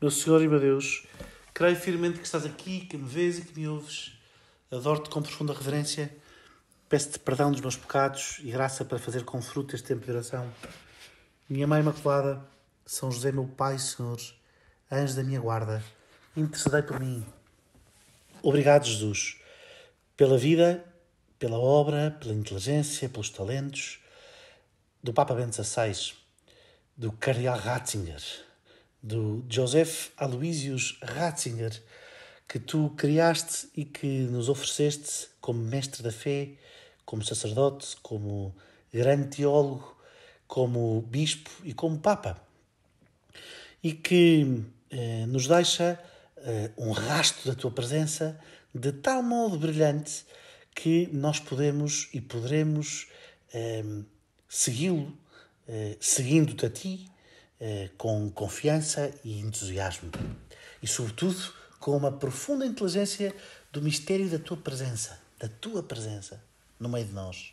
Meu Senhor e meu Deus, creio firmemente que estás aqui, que me vês e que me ouves. Adoro-te com profunda reverência. Peço-te perdão dos meus pecados e graça para fazer com fruto este tempo de oração. Minha Mãe Imaculada, São José, meu Pai, Senhor, anjo da minha guarda, intercedei por mim. Obrigado, Jesus, pela vida, pela obra, pela inteligência, pelos talentos do Papa Bento XVI, do Karl Ratzinger do Joseph Aloysius Ratzinger, que tu criaste e que nos ofereceste como mestre da fé, como sacerdote, como grande teólogo, como bispo e como papa. E que eh, nos deixa eh, um rasto da tua presença de tal modo brilhante que nós podemos e poderemos eh, segui-lo, eh, seguindo-te a ti, eh, com confiança e entusiasmo. E, sobretudo, com uma profunda inteligência do mistério da tua presença, da tua presença no meio de nós.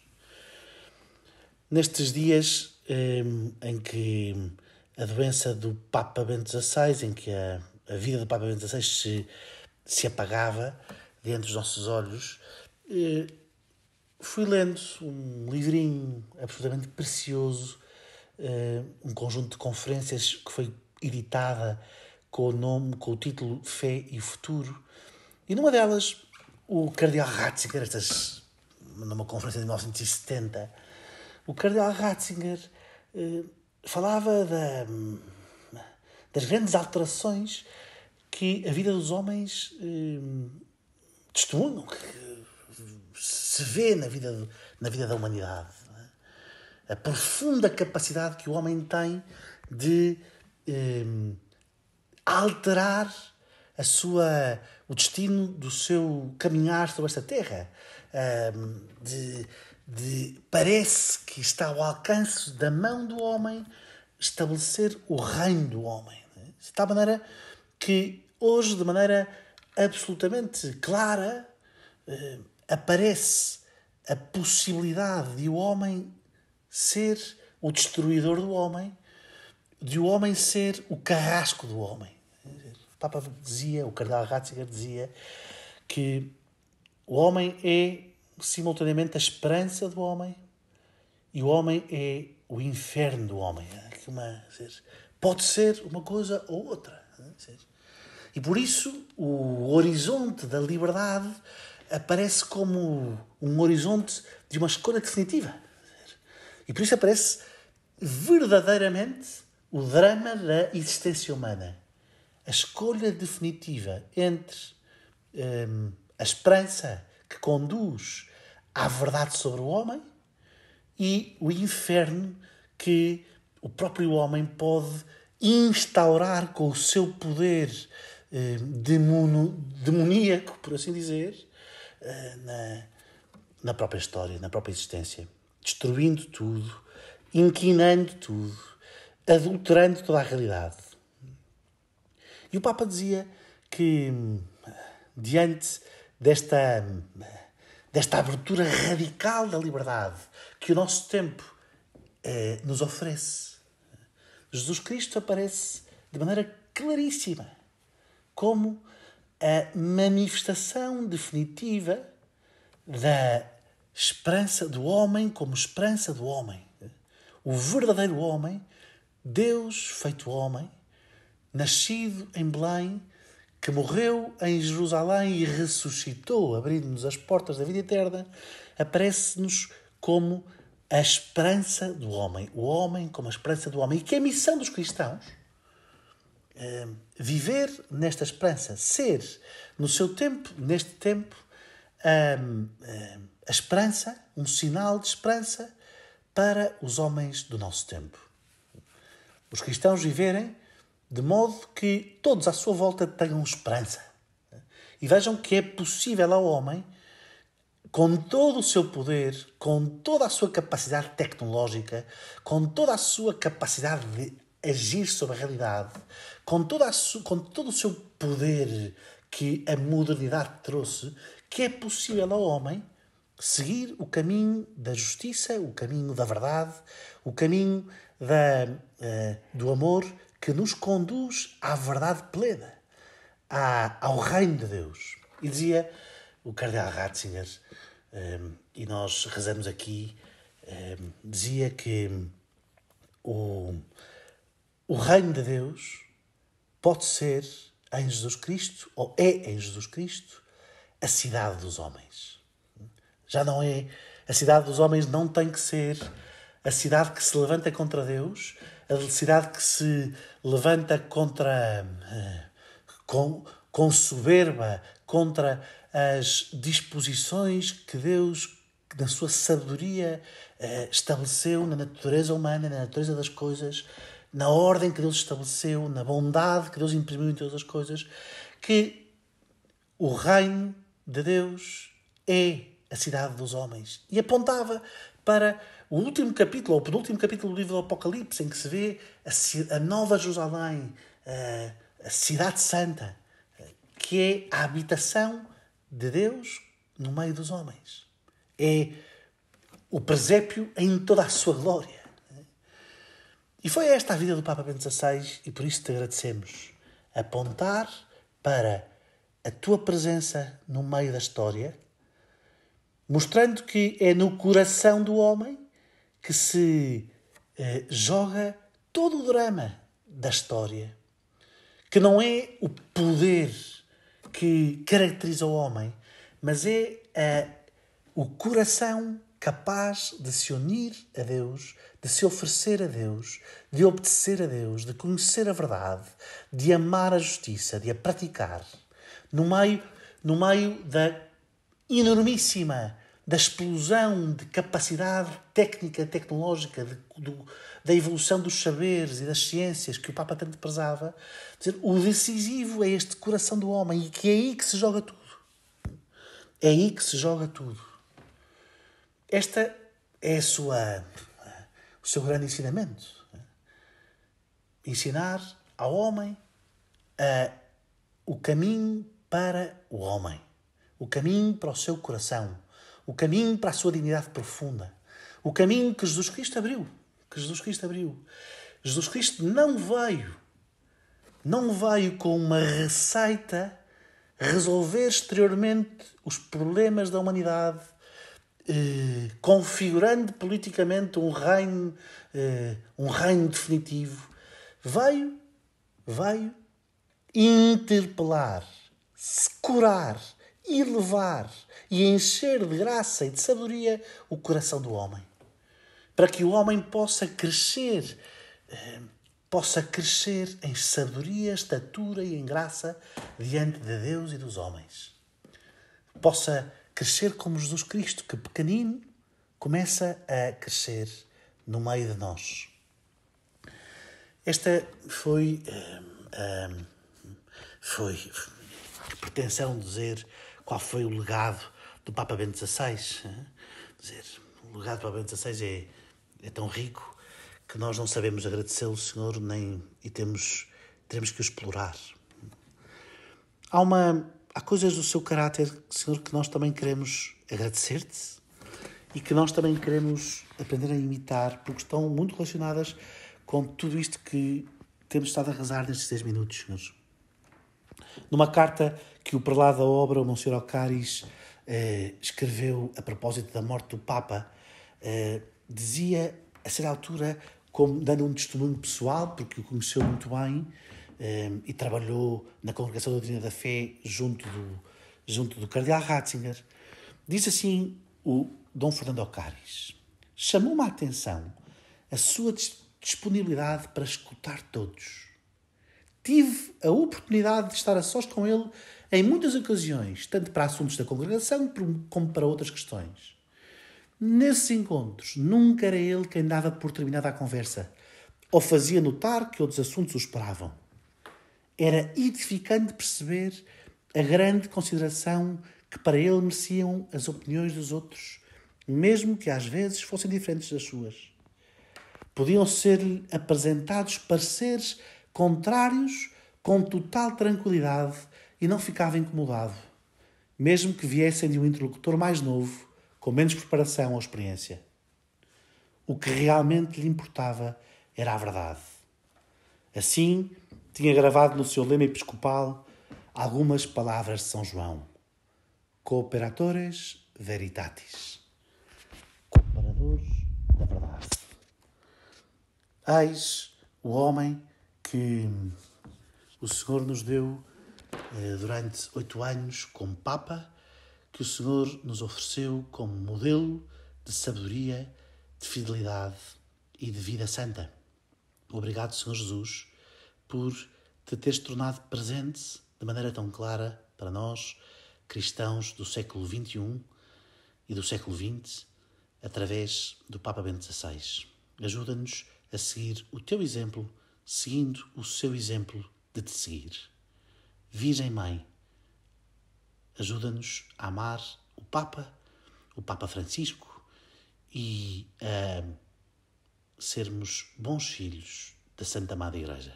Nestes dias eh, em que a doença do Papa Bento XVI, em que a, a vida do Papa Bento XVI se, se apagava diante dos nossos olhos, eh, fui lendo um livrinho absolutamente precioso eh, um conjunto de conferências que foi editada com o nome, com o título Fé e Futuro. E numa delas, o Cardeal Ratzinger, estas, numa conferência de 1970, o Cardeal Ratzinger eh, falava da, das grandes alterações que a vida dos homens eh, testemunham, que se vê na vida, na vida da humanidade a profunda capacidade que o homem tem de eh, alterar a sua, o destino do seu caminhar sobre esta terra. Um, ehm, de, de, parece que está ao alcance da mão do homem estabelecer o reino do homem. Né? De tal maneira que hoje, de maneira absolutamente clara, eh, aparece a possibilidade de o homem ser o destruidor do homem, de o homem ser o carrasco do homem. O Papa dizia, o Cardeal Ratzinger dizia, que o homem é simultaneamente a esperança do homem e o homem é o inferno do homem. É pode ser uma coisa ou outra. É? e por isso o horizonte da liberdade aparece como um horizonte de uma escolha definitiva. E por isso aparece verdadeiramente o drama da existência humana. A escolha definitiva entre hum, a esperança que conduz à verdade sobre o homem e o inferno que o próprio homem pode instaurar com o seu poder hum, demono, demoníaco, por assim dizer, eh, na, na própria história, na própria existência destruindo tudo, inquinando tudo, adulterando toda a realidade. E o Papa dizia que, diante desta, desta abertura radical da liberdade que o nosso tempo eh, nos oferece, Jesus Cristo aparece de maneira claríssima como a manifestação definitiva da Esperança do homem como esperança do homem. O verdadeiro homem, Deus feito homem, nascido em Belém, que morreu em Jerusalém e ressuscitou, abrindo-nos as portas da vida eterna, aparece-nos como a esperança do homem. O homem como a esperança do homem. E que é a missão dos cristãos? É viver nesta esperança, ser no seu tempo, neste tempo, eh, eh, a esperança, um sinal de esperança para os homens do nosso tempo. Os cristãos viverem de modo que todos à sua volta tenham esperança. E vejam que é possível ao homem, com todo o seu poder, com toda a sua capacidade tecnológica, com toda a sua capacidade de agir sobre a realidade, com, toda com todo o seu poder que a modernidade trouxe, que é possível ao homem Seguir o caminho da justiça, o caminho da verdade, o caminho da, uh, do amor que nos conduz à verdade plena, à, ao reino de Deus. E dizia o Cardeal Ratzinger, um, eh, e nós rezamos aqui, um, eh, dizia que o, o reino de Deus pode ser em Jesus Cristo, ou é em Jesus Cristo, a cidade dos homens. Já não é. A cidade dos homens não tem que ser a cidade que se levanta contra Deus, a cidade que se levanta contra. Eh, com, com soberba, contra as disposições que Deus, na sua sabedoria, eh, estabeleceu na natureza humana, na natureza das coisas, na ordem que Deus estabeleceu, na bondade que Deus imprimiu em todas as coisas, que o reino de Deus é a cidade dos homens. E apontava para o último capítulo, ou o penúltimo capítulo do livro do Apocalipse, em que se vê a, a Nova Jerusalém, a, eh, a Cidade Santa, que é a habitação de Deus no meio dos homens. É o presépio em toda a sua glória. E foi esta a vida do Papa Bento XVI e por isso te agradecemos. Apontar para a tua presença no meio da história mostrando que é no coração do homem que se eh, joga todo o drama da história, que não é o poder que caracteriza o homem, mas é eh, o coração capaz de se unir a Deus, de se oferecer a Deus, de obedecer a Deus, de conhecer a verdade, de amar a justiça, de a praticar, no meio, no meio da enormíssima da explosão de capacidade técnica, tecnológica, de, do, da evolução dos saberes e das ciências que o Papa tanto prezava, dizer, o decisivo é este coração do homem e que é aí que se joga tudo. É aí que se joga tudo. Esta é a sua, o seu grande ensinamento. Ensinar ao homem a, eh, o caminho para o homem o caminho para o seu coração, o caminho para a sua dignidade profunda, o caminho que Jesus Cristo abriu, que Jesus Cristo abriu. Jesus Cristo não veio, não veio com uma receita resolver exteriormente os problemas da humanidade, eh, configurando politicamente um reino, eh, um reino definitivo. Veio, veio interpelar, curar e levar e encher de graça e de sabedoria o coração do homem, para que o homem possa crescer, eh, possa crescer em sabedoria, estatura e em graça diante de Deus e dos homens. Possa crescer como Jesus Cristo, que pequenino começa a crescer no meio de nós. Esta foi, hum, hum, foi, pretensão dizer qual foi o legado do Papa Bento XVI. Dizer, o legado do Papa Bento XVI é, é tão rico que nós não sabemos agradecê-lo, Senhor, nem e temos teremos que o explorar. Há uma há coisas do seu caráter, Senhor, que nós também queremos agradecer-te e que nós também queremos aprender a imitar, porque estão muito relacionadas com tudo isto que temos estado a rezar nestes 10 minutos, Senhor. Numa carta que o prelado da obra, o Monsenhor Alcaris, eh, escreveu a propósito da morte do Papa, eh, dizia, a certa altura, como dando um testemunho pessoal, porque o conheceu muito bem eh, e trabalhou na Congregação da Doutrina da Fé junto do, junto do Cardeal Ratzinger, diz assim o Dom Fernando Alcaris, chamou-me a atenção a sua disponibilidade para escutar todos tive a oportunidade de estar a sós com ele em muitas ocasiões, tanto para assuntos da congregação como para outras questões. Nesses encontros, nunca era ele quem dava por terminada a conversa, ou fazia notar que outros assuntos o esperavam. Era edificante perceber a grande consideração que para ele mereciam as opiniões dos outros, mesmo que às vezes fossem diferentes das suas. Podiam ser-lhe apresentados pareceres contrários com total tranquilidade e não ficava incomodado, mesmo que viessem de um interlocutor mais novo, com menos preparação ou experiência. O que realmente lhe importava era a verdade. Assim, tinha gravado no seu lema episcopal algumas palavras de São João: Cooperatores veritatis. Cooperadores da verdade. Eis o homem que o Senhor nos deu eh, durante oito anos como Papa, que o Senhor nos ofereceu como modelo de sabedoria, de fidelidade e de vida santa. Obrigado, Senhor Jesus, por te teres tornado presente de maneira tão clara para nós, cristãos do século XXI e do século XX, através do Papa Bento XVI. Ajuda-nos a seguir o teu exemplo seguindo o seu exemplo de te seguir. Virgem Mãe, ajuda-nos a amar o Papa, o Papa Francisco e a sermos bons filhos da Santa Amada Igreja.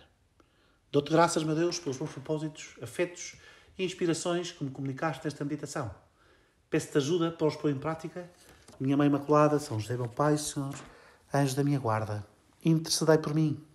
Dou-te graças, meu Deus, pelos bons propósitos, afetos e inspirações que me comunicaste nesta meditação. Peço-te ajuda para os pôr em prática. Minha Mãe Imaculada, São José, meu Pai, Senhor, anjo da minha guarda, intercedei por mim.